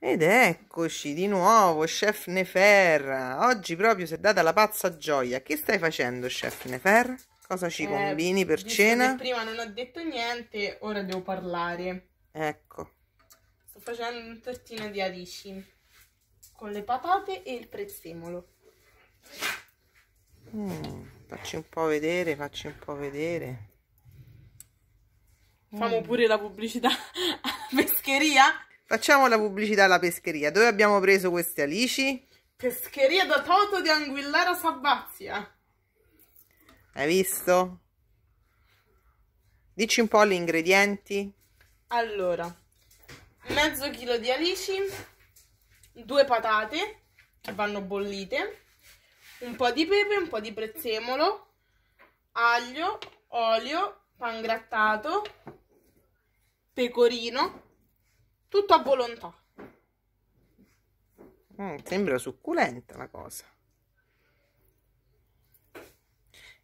Ed eccoci di nuovo, Chef Nefer. Oggi proprio si è data la pazza gioia. Che stai facendo, Chef Nefer? Cosa ci eh, combini per cena? Prima non ho detto niente, ora devo parlare. Ecco. Sto facendo un tortino di alici con le patate e il prezzemolo. Mm, facci un po' vedere, facci un po' vedere. Famo mm. pure la pubblicità alla pescheria. Facciamo la pubblicità alla pescheria. Dove abbiamo preso queste alici? Pescheria da Toto di Anguillara Sabazia. Hai visto? Dici un po' gli ingredienti. Allora, mezzo chilo di alici, due patate che vanno bollite, un po' di pepe, un po' di prezzemolo, aglio, olio, pan grattato, pecorino, tutto a volontà. Mm, sembra succulenta la cosa.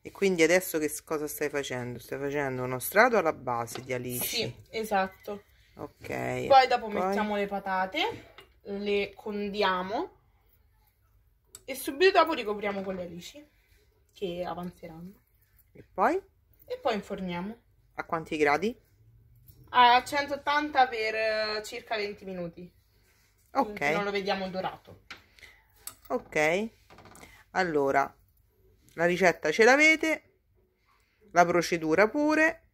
E quindi adesso che cosa stai facendo? Stai facendo uno strato alla base di alici? Sì, esatto. Ok. Poi dopo poi... mettiamo le patate, le condiamo e subito dopo ricopriamo con le alici che avanzeranno. E poi? E poi inforniamo. A quanti gradi? a 180 per eh, circa 20 minuti. Ok. Non lo vediamo dorato. Ok. Allora, la ricetta ce l'avete, la procedura pure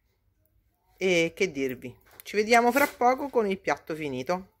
e che dirvi. Ci vediamo fra poco con il piatto finito.